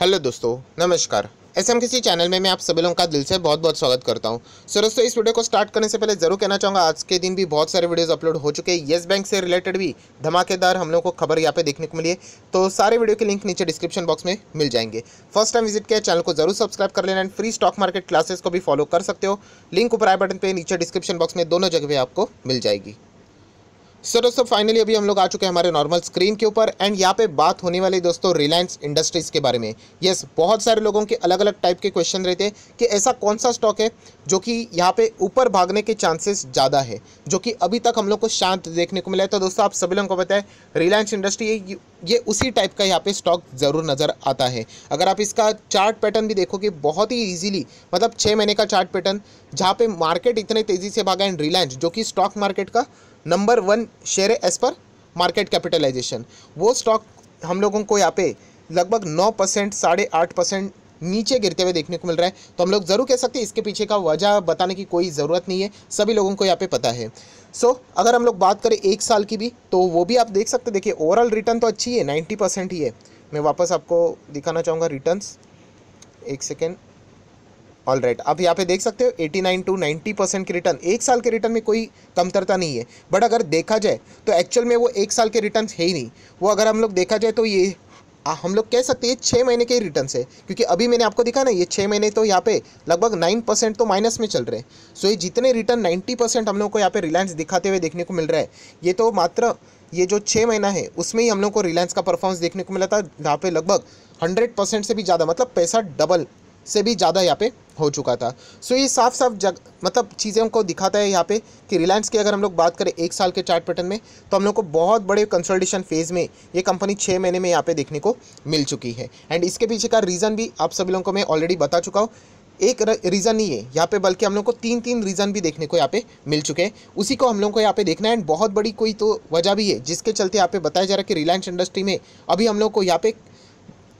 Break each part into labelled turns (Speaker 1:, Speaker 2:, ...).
Speaker 1: hello दोस्तों नमस्कार S M किसी चैनल में मैं आप सभी लोगों का दिल से बहुत बहुत स्वागत करता हूं सर दोस्तों इस वीडियो को स्टार्ट करने से पहले जरूर कहना चाहूँगा आज के दिन भी बहुत सारे वीडियोस अपलोड हो चुके हैं येस बैंक से रिलेटेड भी धमाकेदार हम लोगों को खबर यहाँ पे देखने को मिली है तो सारे वीडियो के लिंक नीचे डिस्क्रिप्शन बॉक्स में मिल जाएंगे फर्स्ट टाइम विजिट किया चैनल को जरूर सब्सक्राइब कर लेना and free stock market classes को भी फॉलो कर सकते हो लिंक ऊपर आई बटन पर नीचे डिस्क्रिप्शन बॉक्स में दोनों जगह पर आपको मिल जाएगी सर दोस्तों फाइनली अभी हम लोग आ चुके हैं हमारे नॉर्मल स्क्रीन के ऊपर एंड यहाँ पे बात होने वाली दोस्तों रिलायंस इंडस्ट्रीज़ के बारे में यस बहुत सारे लोगों के अलग अलग टाइप के क्वेश्चन रहते हैं कि ऐसा कौन सा स्टॉक है जो कि यहाँ पे ऊपर भागने के चांसेस ज़्यादा है जो कि अभी तक हम लोग को शांत देखने को मिला है तो दोस्तों आप सभी लोगों को बताएं रिलायंस इंडस्ट्री ये उसी टाइप का यहाँ पे स्टॉक ज़रूर नज़र आता है अगर आप इसका चार्ट पैटर्न भी देखोगे बहुत ही ईजिली मतलब छः महीने का चार्ट पैटर्न जहाँ पे मार्केट इतने तेज़ी से भागा एंड रिलायंस जो कि स्टॉक मार्केट का नंबर वन शेयर है एज़ पर मार्केट कैपिटलाइजेशन वो स्टॉक हम लोगों को यहाँ पे लगभग नौ परसेंट साढ़े आठ परसेंट नीचे गिरते हुए देखने को मिल रहा है तो हम लोग ज़रूर कह सकते हैं इसके पीछे का वजह बताने की कोई ज़रूरत नहीं है सभी लोगों को यहाँ पे पता है सो so, अगर हम लोग बात करें एक साल की भी तो वो भी आप देख सकते देखिए ओवरऑल रिटर्न तो अच्छी है नाइन्टी परसेंट ही है मैं वापस आपको दिखाना चाहूँगा रिटर्न एक सेकेंड ऑल राइट आप यहाँ पे देख सकते हो 89 टू 90 परसेंट के रिटर्न एक साल के रिटर्न में कोई कमतरता नहीं है बट अगर देखा जाए तो एक्चुअल में वो एक साल के रिटर्न है ही नहीं वो अगर हम लोग देखा जाए तो ये आ, हम लोग कह सकते हैं छः महीने के रिटर्न है क्योंकि अभी मैंने आपको दिखा ना ये छः महीने तो यहाँ पे लगभग नाइन परसेंट तो माइनस में चल रहे हैं सो ये जितने रिटर्न नाइन्टी परसेंट हम लोग को यहाँ पे रिलायंस दिखाते हुए देखने को मिल रहा है ये तो मात्र ये जो छः महीना है उसमें ही हम लोग को रिलायंस का परफॉर्मेंस देखने को मिला था मतलब यहाँ पे लगभग हंड्रेड परसेंट से भी ज़्यादा मतलब पैसा डबल से भी ज़्यादा यहाँ पे हो चुका था सो ये साफ साफ जग मतलब चीज़ें को दिखाता है यहाँ पे कि रिलायंस की अगर हम लोग बात करें एक साल के चार्ट पैटर्न में तो हम लोग को बहुत बड़े कंसल्टेशन फेज़ में ये कंपनी छः महीने में यहाँ पे देखने को मिल चुकी है एंड इसके पीछे का रीज़न भी आप सभी लोगों को मैं ऑलरेडी बता चुका हूँ एक रीज़न नहीं है यहाँ पे बल्कि हम लोग को तीन तीन रीज़न भी देखने को यहाँ पे मिल चुके हैं उसी को हम लोग को यहाँ पे देखना है एंड बहुत बड़ी कोई तो वजह भी है जिसके चलते यहाँ पे बताया जा रहा है कि रिलायंस इंडस्ट्री में अभी हम लोग को यहाँ पे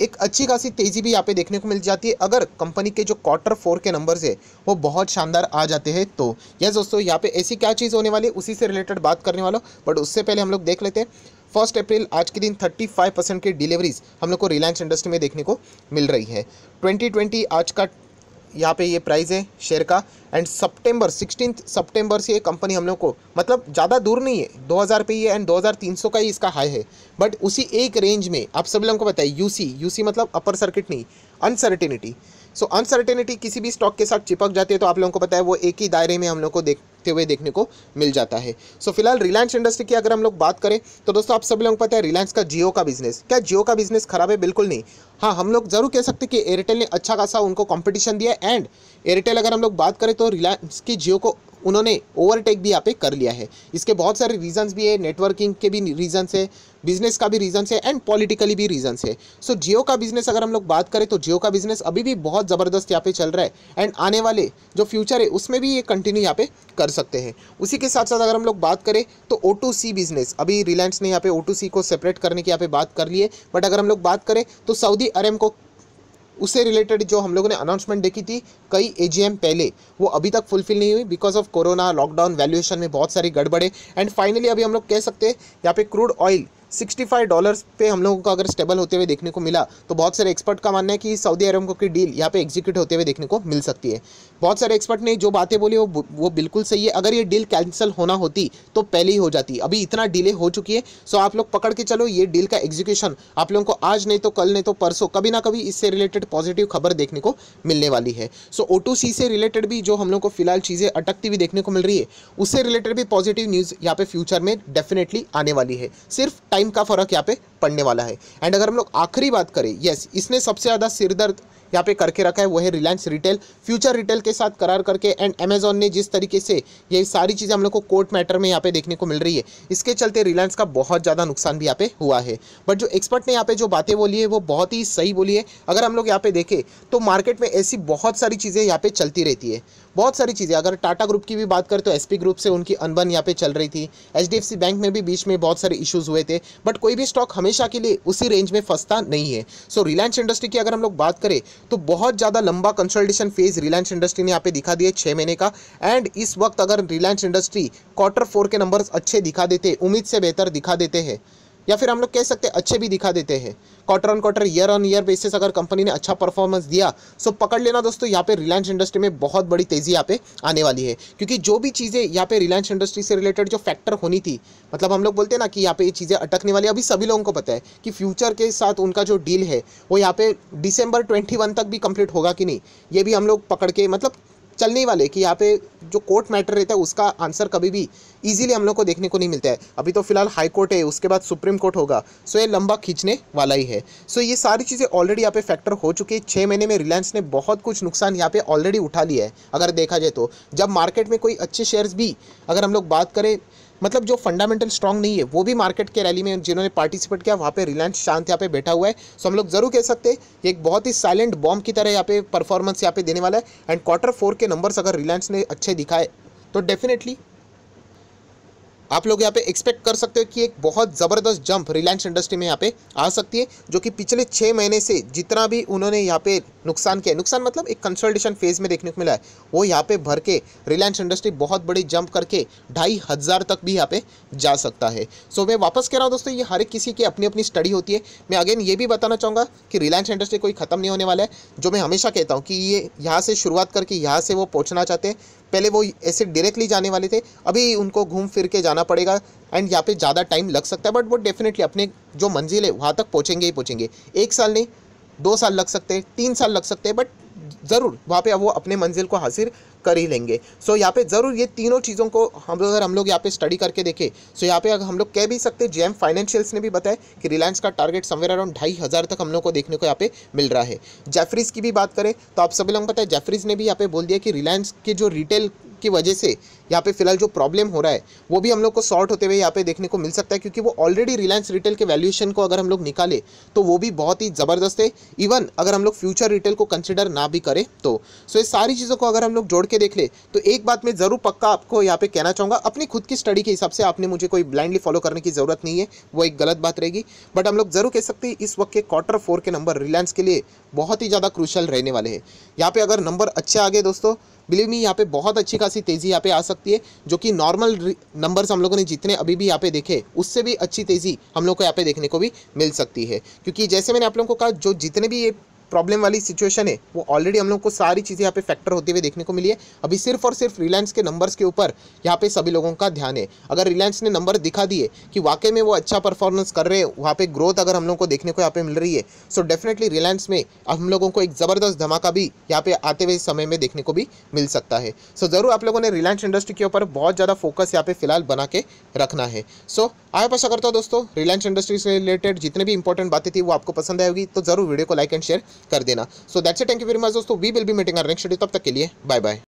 Speaker 1: एक अच्छी खासी तेज़ी भी यहाँ पे देखने को मिल जाती है अगर कंपनी के जो क्वार्टर फोर के नंबर्स है वो बहुत शानदार आ जाते हैं तो यस दोस्तों यहाँ पे ऐसी क्या चीज़ होने वाली उसी से रिलेटेड बात करने वाला बट उससे पहले हम लोग देख लेते हैं फर्स्ट अप्रैल आज के दिन 35 परसेंट की डिलीवरीज हम लोग को रिलायंस इंडस्ट्री में देखने को मिल रही है 2020 आज का यहाँ पे ये प्राइस है शेयर का एंड सितंबर सिक्सटीन सितंबर से ये कंपनी हम लोग को मतलब ज़्यादा दूर नहीं है 2000 पे ही है एंड 2300 का ही इसका हाई है बट उसी एक रेंज में आप सभी लोगों को पता है यूसी यूसी मतलब अपर सर्किट नहीं अनसर्टेनिटी सो अनसर्टेनिटी किसी भी स्टॉक के साथ चिपक जाती है तो आप लोगों को पता है वो एक ही दायरे में हम लोग को देख देखते हुए देखने को मिल जाता है सो so, फिलहाल रिलायंस इंडस्ट्री की अगर हम लोग बात करें तो दोस्तों आप सभी लोगों को पता है रिलायंस का जियो का बिजनेस क्या जियो का बिजनेस खराब है बिल्कुल नहीं हाँ हम लोग जरूर कह सकते कि एयरटेल ने अच्छा खासा उनको कॉम्पिटिशन दिया एंड एयरटेल अगर हम लोग बात करें तो रिलायंस की जियो को उन्होंने ओवरटेक भी यहाँ पे कर लिया है इसके बहुत सारे रीजंस भी है नेटवर्किंग के भी रीजंस है बिजनेस का भी रीजन है एंड पॉलिटिकली भी रीजन है सो so, जियो का बिजनेस अगर हम लोग बात करें तो जियो का बिजनेस अभी भी बहुत ज़बरदस्त यहाँ पे चल रहा है एंड आने वाले जो फ्यूचर है उसमें भी ये कंटिन्यू यहाँ पे कर सकते हैं उसी के साथ साथ अगर हम लोग बात करें तो ओ बिजनेस अभी रिलायंस ने यहाँ पे ओ को सेपरेट करने की यहाँ पे बात कर ली है बट अगर हम लोग बात करें तो सऊदी अरब को उससे रिलेटेड जो हम लोगों ने अनाउंसमेंट देखी थी कई एजीएम पहले वो अभी तक फुलफिल नहीं हुई because of corona lockdown valuation में बहुत सारी गड़बड़े एंड फाइनली अभी हम लोग कह सकते हैं यहाँ पे crude oil sixty five dollars पे हम लोगों को अगर स्टेबल होते हुए देखने को मिला तो बहुत सारे एक्सपर्ट का मानना है कि सऊदी अरब की डील यहाँ पे एग्जीक्यूट होते हुए देखने को मिल सकती है बहुत सारे एक्सपर्ट ने जो बातें बोली वो वो बिल्कुल सही है अगर ये डील कैंसिल होना होती तो पहले ही हो जाती अभी इतना डिले हो चुकी है सो आप लोग पकड़ के चलो ये डील का एग्जीक्यूशन आप लोगों को आज नहीं तो कल नहीं तो परसों कभी ना कभी इससे रिलेटेड पॉजिटिव खबर देखने को मिलने वाली है सो ओ से रिलेटेड भी जो हम लोग को फिलहाल चीज़ें अटकती हुई देखने को मिल रही है उससे रिलेटेड भी पॉजिटिव न्यूज़ यहाँ पे फ्यूचर में डेफिनेटली आने वाली है सिर्फ टाइम का फ़र्क यहाँ पे पड़ने वाला है एंड अगर हम लोग आखिरी बात करें यस इसने सबसे ज़्यादा सिरदर्द यहाँ पे करके रखा है वो है रिलायंस रिटेल फ्यूचर रिटेल के साथ करार करके एंड अमेजोन ने जिस तरीके से ये सारी चीज़ें हम लोग को कोर्ट मैटर में यहाँ पे देखने को मिल रही है इसके चलते रिलायंस का बहुत ज़्यादा नुकसान भी यहाँ पे हुआ है बट जो एक्सपर्ट ने यहाँ पे जो बातें बोली है वो बहुत ही सही बोली है अगर हम लोग यहाँ पे देखें तो मार्केट में ऐसी बहुत सारी चीज़ें यहाँ पे चलती रहती है बहुत सारी चीज़ें अगर टाटा ग्रुप की भी बात करें तो एस ग्रुप से उनकी अनबन यहाँ पे चल रही थी एच बैंक में भी बीच में बहुत सारे इशूज़ हुए थे बट कोई भी स्टॉक हमेशा के लिए उसी रेंज में फंसता नहीं है सो रिलायंस इंडस्ट्री की अगर हम लोग बात करें तो बहुत ज़्यादा लंबा कंसल्टेशन फेज रिलायंस इंडस्ट्री ने यहाँ पे दिखा दिया छः महीने का एंड इस वक्त अगर रिलायंस इंडस्ट्री क्वार्टर फोर के नंबर्स अच्छे दिखा देते उम्मीद से बेहतर दिखा देते हैं या फिर हम लोग कह सकते हैं अच्छे भी दिखा देते हैं quarter on quarter year on year basis अगर कंपनी ने अच्छा परफॉर्मेंस दिया सो पकड़ लेना दोस्तों यहाँ पे रिलायंस इंडस्ट्री में बहुत बड़ी तेज़ी यहाँ पे आने वाली है क्योंकि जो भी चीज़ें यहाँ पे रिलायंस इंडस्ट्री से रिलेटेड जो फैक्टर होनी थी मतलब हम लोग बोलते हैं ना कि यहाँ पे ये चीज़ें अटकने वाली अभी सभी लोगों को पता है कि फ्यूचर के साथ उनका जो डील है वो यहाँ पे डिसम्बर ट्वेंटी तक भी कंप्लीट होगा कि नहीं ये भी हम लोग पकड़ के मतलब चलने वाले कि यहाँ पे जो कोर्ट मैटर रहता है उसका आंसर कभी भी इजीली हम लोग को देखने को नहीं मिलता है अभी तो फिलहाल हाई कोर्ट है उसके बाद सुप्रीम कोर्ट होगा सो ये लंबा खींचने वाला ही है सो ये सारी चीज़ें ऑलरेडी यहाँ पे फैक्टर हो चुकी है छः महीने में रिलायंस ने बहुत कुछ नुकसान यहाँ पे ऑलरेडी उठा लिया है अगर देखा जाए तो जब मार्केट में कोई अच्छे शेयर्स भी अगर हम लोग बात करें मतलब जो फंडामेंटल स्ट्रॉन्ग नहीं है वो भी मार्केट के रैली में जिन्होंने पार्टिसिपेट किया वहाँ पे रिलायंस शांत यहाँ पे बैठा हुआ है सो हम लोग जरूर कह सकते हैं एक बहुत ही साइलेंट बॉम्ब की तरह यहाँ पे परफॉर्मेंस यहाँ पे देने वाला है एंड क्वार्टर फोर के नंबर्स अगर रिलायंस ने अच्छे दिखाए तो डेफिनेटली आप लोग यहाँ पे एक्सपेक्ट कर सकते हो कि एक बहुत ज़बरदस्त जंप रिलायंस इंडस्ट्री में यहाँ पे आ सकती है जो कि पिछले छः महीने से जितना भी उन्होंने यहाँ पे नुकसान किया नुकसान मतलब एक कंसल्टेशन फेज़ में देखने को मिला है वो यहाँ पे भर के रिलायंस इंडस्ट्री बहुत बड़ी जंप करके ढाई हज़ार तक भी यहाँ पे जा सकता है सो मैं वापस कह रहा हूँ दोस्तों ये हर एक किसी की अपनी अपनी स्टडी होती है मैं अगेन ये भी बताना चाहूँगा कि रिलायंस इंडस्ट्री कोई ख़त्म नहीं होने वाला है जो मैं हमेशा कहता हूँ कि ये यहाँ से शुरुआत करके यहाँ से वो पहुँचना चाहते हैं पहले वो ऐसे डायरेक्टली जाने वाले थे अभी उनको घूम फिर के जाना जाना पड़ेगा एंड यहाँ पे ज़्यादा टाइम लग सकता है बट वो डेफिनेटली अपने जो मंजिल है वहाँ तक पहुँचेंगे ही पहुँचेंगे एक साल नहीं दो साल लग सकते हैं तीन साल लग सकते हैं बट ज़रूर वहाँ पे वो अपने मंजिल को हासिल कर ही लेंगे सो so, यहाँ पे ज़रूर ये तीनों चीज़ों को हम अगर हम लोग यहाँ पे स्टडी करके देखें सो so, यहाँ पे अगर हम लोग कह भी सकते जे एम फाइनेंशियल्स ने भी बताया कि रिलायंस का टारगेट समवेयर अराउंड ढाई हज़ार तक हम लोग को देखने को यहाँ पे मिल रहा है जेफरीज की भी बात करें तो आप सभी लोग पता है जेफरीज ने भी यहाँ पे बोल दिया कि रिलायंस के जो रिटेल की वजह से यहाँ पे फिलहाल जो प्रॉब्लम हो रहा है वो भी हम लोग को सॉर्ट होते हुए यहाँ पे देखने को मिल सकता है क्योंकि वो ऑलरेडी रिलायंस रिटेल के वैल्यूएशन को अगर हम लोग निकाले तो वो भी बहुत ही ज़बरदस्त है इवन अगर हम लोग फ्यूचर रिटेल को कंसिडर ना भी करें तो सो ये सारी चीज़ों को अगर हम लोग जोड़ के देख ले तो एक बात मैं ज़रूर पक्का आपको यहाँ पे कहना चाहूँगा अपनी खुद की स्टडी के हिसाब से आपने मुझे कोई ब्लाइंडली फॉलो करने की ज़रूरत नहीं है वो एक गलत बात रहेगी बट हम लोग ज़रूर कह सकते हैं इस वक्त के क्वार्टर फोर के नंबर रिलायंस के लिए बहुत ही ज़्यादा क्रूशल रहने वाले हैं यहाँ पे अगर नंबर अच्छे आ गए दोस्तों बिलीव मी यहाँ पे बहुत अच्छी खासी तेज़ी यहाँ पे आ सकती है जो कि नॉर्मल नंबर्स हम लोगों ने जितने अभी भी यहाँ पे देखे उससे भी अच्छी तेज़ी हम लोग को यहाँ पे देखने को भी मिल सकती है क्योंकि जैसे मैंने आप लोगों को कहा जो जितने भी ये प्रॉब्लम वाली सिचुएशन है वो ऑलरेडी हम लोग को सारी चीज़ें यहाँ पे फैक्टर होते हुए देखने को मिली है अभी सिर्फ और सिर्फ रिलायंस के नंबर्स के ऊपर यहाँ पे सभी लोगों का ध्यान है अगर रिलायंस ने नंबर दिखा दिए कि वाकई में वो अच्छा परफॉर्मेंस कर रहे हैं वहाँ पे ग्रोथ अगर हम लोग को देखने को यहाँ पे मिल रही है सो डेफिनेटली रिलायंस में हम लोगों को एक ज़बरदस्त धमाका भी यहाँ पे आते हुए समय में देखने को भी मिल सकता है सो ज़रूर आप लोगों ने रिलायंस इंडस्ट्री के ऊपर बहुत ज़्यादा फोकस यहाँ पे फिलहाल बना के रखना है सो आप ऐसा करता तो हूँ दोस्तों रिलायंस इंडस्ट्री से रिलेटेड जितने भी इंपॉर्टेंट बातें थी वो आपको पसंद आएगी तो जरूर वीडियो को लाइक एंड शेयर कर देना so that's thank you very much दोस्तों we will be meeting our next day तब तक के लिए बाय बाय